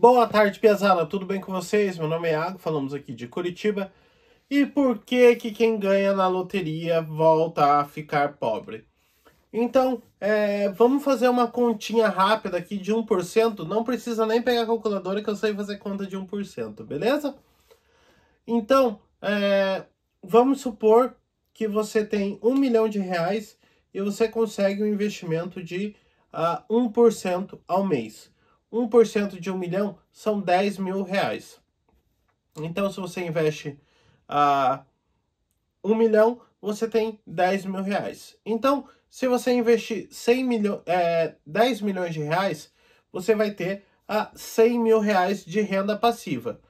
Boa tarde, Piazala. Tudo bem com vocês? Meu nome é Iago, falamos aqui de Curitiba. E por que que quem ganha na loteria volta a ficar pobre? Então, é, vamos fazer uma continha rápida aqui de 1%. Não precisa nem pegar a calculadora que eu sei fazer conta de 1%, beleza? Então, é, vamos supor que você tem um milhão de reais e você consegue um investimento de uh, ah, 1% ao mês. 1% de 1 milhão são 10 mil reais. Então, se você investe a ah, uh, 1 milhão, você tem 10 mil reais. Então, se você investir 100 milho, é, 10 milhões de reais, você vai ter a ah, 100 mil reais de renda passiva.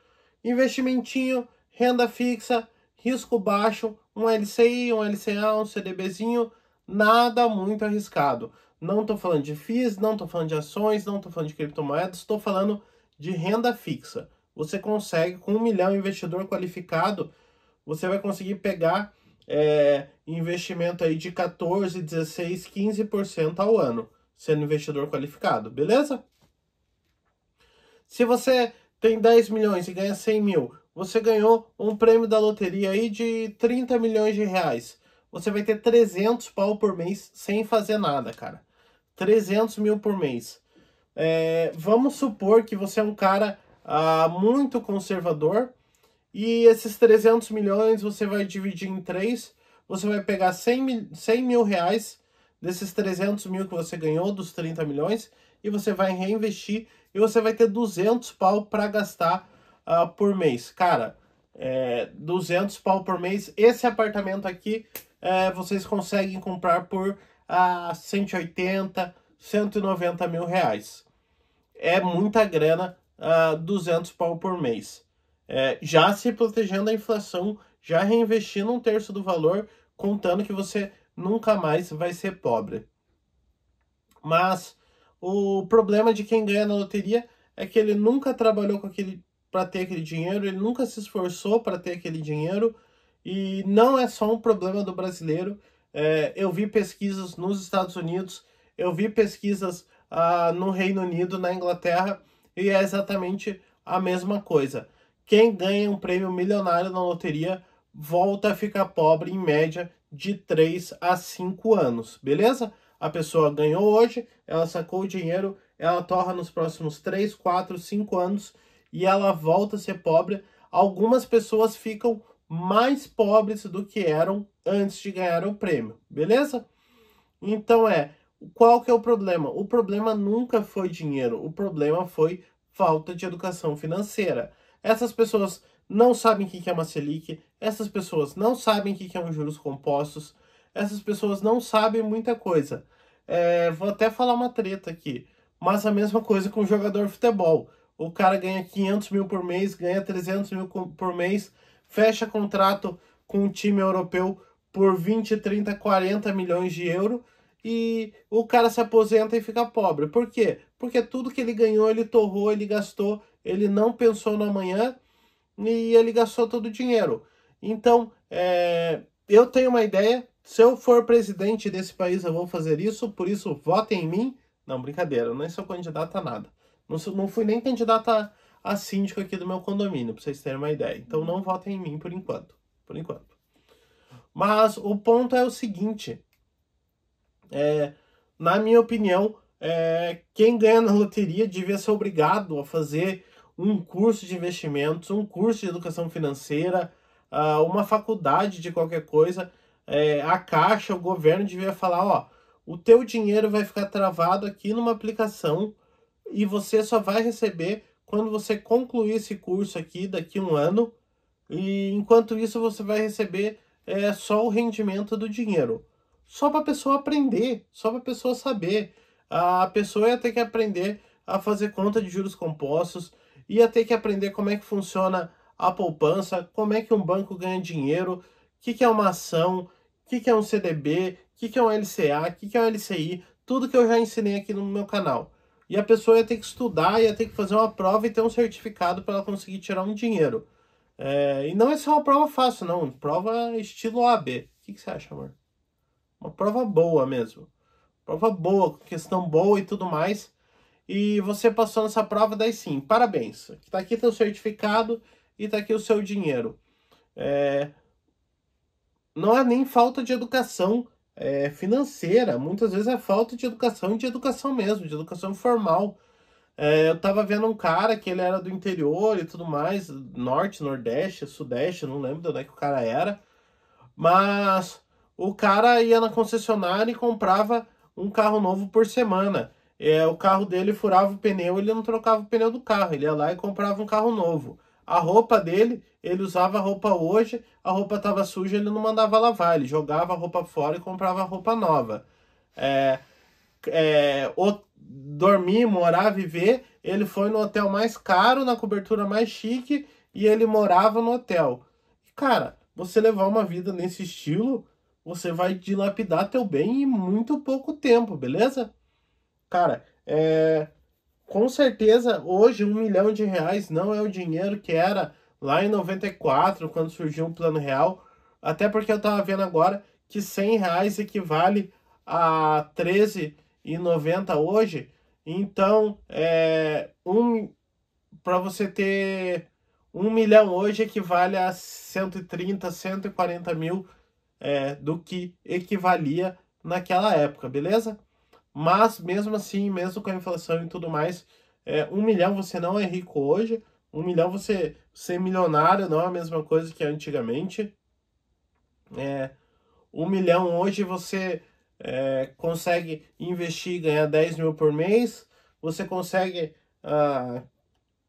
Investimentinho, renda fixa, risco baixo, um LCI, um LCA, um CDBzinho, nada muito arriscado. Não estou falando de FIIs, não estou falando de ações, não estou falando de criptomoedas, estou falando de renda fixa. Você consegue, com um milhão investidor qualificado, você vai conseguir pegar é, investimento aí de 14, 16, 15% ao ano, sendo investidor qualificado, beleza? Se você tem 10 milhões e ganha 100 mil, você ganhou um prêmio da loteria aí de 30 milhões de reais. Você vai ter 300 pau por mês sem fazer nada, cara. 300 mil por mês. É, vamos supor que você é um cara ah, muito conservador e esses 300 milhões você vai dividir em três. Você vai pegar 100 mil, 100 mil reais desses 300 mil que você ganhou, dos 30 milhões, e você vai reinvestir e você vai ter 200 pau para gastar uh, por mês. Cara, é, 200 pau por mês. Esse apartamento aqui é, vocês conseguem comprar por a 180, 190 mil reais. É muita grana a 200 pau por mês. É, já se protegendo da inflação, já reinvestindo um terço do valor, contando que você nunca mais vai ser pobre. Mas o problema de quem ganha na loteria é que ele nunca trabalhou com aquele para ter aquele dinheiro, ele nunca se esforçou para ter aquele dinheiro e não é só um problema do brasileiro, é, eu vi pesquisas nos Estados Unidos, eu vi pesquisas ah, no Reino Unido, na Inglaterra, e é exatamente a mesma coisa. Quem ganha um prêmio milionário na loteria volta a ficar pobre em média de 3 a 5 anos, beleza? A pessoa ganhou hoje, ela sacou o dinheiro, ela torra nos próximos 3, 4, 5 anos e ela volta a ser pobre. Algumas pessoas ficam mais pobres do que eram antes de ganhar o prêmio, beleza? Então é, qual que é o problema? O problema nunca foi dinheiro, o problema foi falta de educação financeira. Essas pessoas não sabem o que é uma Selic, essas pessoas não sabem o que é um juros compostos, essas pessoas não sabem muita coisa. É, vou até falar uma treta aqui, mas a mesma coisa com o jogador de futebol. O cara ganha 500 mil por mês, ganha 300 mil por mês, fecha contrato com um time europeu por 20, 30, 40 milhões de euro e o cara se aposenta e fica pobre. Por quê? Porque tudo que ele ganhou, ele torrou, ele gastou, ele não pensou no amanhã e ele gastou todo o dinheiro. Então, é, eu tenho uma ideia. Se eu for presidente desse país, eu vou fazer isso, por isso votem em mim. Não, brincadeira, eu nem sou candidato a nada. Não, sou, não fui nem candidato a, a síndico aqui do meu condomínio, para vocês terem uma ideia. Então não votem em mim por enquanto. Por enquanto. Mas o ponto é o seguinte: é, na minha opinião, é, quem ganha na loteria devia ser obrigado a fazer um curso de investimentos, um curso de educação financeira, uh, uma faculdade de qualquer coisa. É, a Caixa, o governo devia falar: ó, o teu dinheiro vai ficar travado aqui numa aplicação e você só vai receber quando você concluir esse curso aqui daqui um ano. E enquanto isso, você vai receber é só o rendimento do dinheiro. Só para a pessoa aprender, só para a pessoa saber. A pessoa ia ter que aprender a fazer conta de juros compostos, ia ter que aprender como é que funciona a poupança, como é que um banco ganha dinheiro, o que, que é uma ação, o que, que é um CDB, o que, que é um LCA, o que, que é um LCI, tudo que eu já ensinei aqui no meu canal. E a pessoa ia ter que estudar, ia ter que fazer uma prova e ter um certificado para ela conseguir tirar um dinheiro. É, e não é só uma prova fácil, não. Prova estilo AB O que, que você acha, amor? Uma prova boa mesmo. Prova boa, questão boa e tudo mais. E você passou nessa prova, daí sim, parabéns. Tá aqui teu certificado e tá aqui o seu dinheiro. É, não é nem falta de educação é, financeira, muitas vezes é falta de educação de educação mesmo, de educação formal. É, eu tava vendo um cara que ele era do interior e tudo mais, norte, nordeste, sudeste, não lembro de onde é que o cara era. Mas o cara ia na concessionária e comprava um carro novo por semana. É, o carro dele furava o pneu, ele não trocava o pneu do carro, ele ia lá e comprava um carro novo. A roupa dele, ele usava a roupa hoje, a roupa estava suja, ele não mandava lavar, ele jogava a roupa fora e comprava a roupa nova. É, é, o, dormir, morar, viver, ele foi no hotel mais caro, na cobertura mais chique e ele morava no hotel. Cara, você levar uma vida nesse estilo, você vai dilapidar teu bem em muito pouco tempo, beleza? Cara, é, com certeza hoje um milhão de reais não é o dinheiro que era lá em 94, quando surgiu o plano real. Até porque eu tava vendo agora que 100 reais equivale a 13 e hoje. Então, é, um, para você ter um milhão hoje equivale a 130, 140 mil é, do que equivalia naquela época, beleza? Mas mesmo assim, mesmo com a inflação e tudo mais, é, um milhão você não é rico hoje, um milhão você ser milionário não é a mesma coisa que antigamente. É, um milhão hoje você é, consegue investir e ganhar 10 mil por mês, você consegue ah,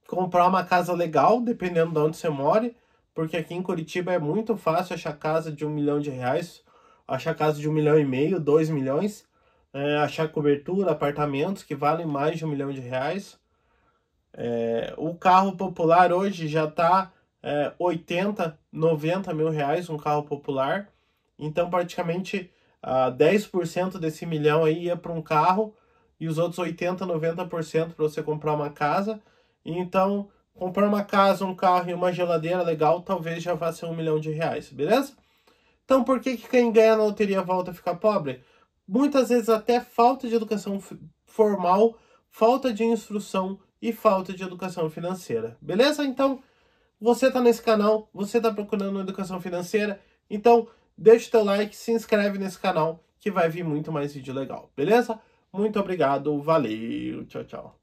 comprar uma casa legal, dependendo de onde você mora, porque aqui em Curitiba é muito fácil achar casa de um milhão de reais, achar casa de um milhão e meio, dois milhões, é, achar cobertura, apartamentos que valem mais de um milhão de reais. É, o carro popular hoje já está é, 80, 90 mil reais um carro popular, então praticamente ah, 10% desse milhão aí ia para um carro e os outros 80, 90% para você comprar uma casa. Então, comprar uma casa, um carro e uma geladeira legal talvez já vá ser um milhão de reais, beleza? Então, por que, que quem ganha na loteria volta a ficar pobre? Muitas vezes até falta de educação formal, falta de instrução e falta de educação financeira, beleza? Então, você está nesse canal, você está procurando educação financeira, então Deixe teu like, se inscreve nesse canal que vai vir muito mais vídeo legal, beleza? Muito obrigado, valeu, tchau, tchau.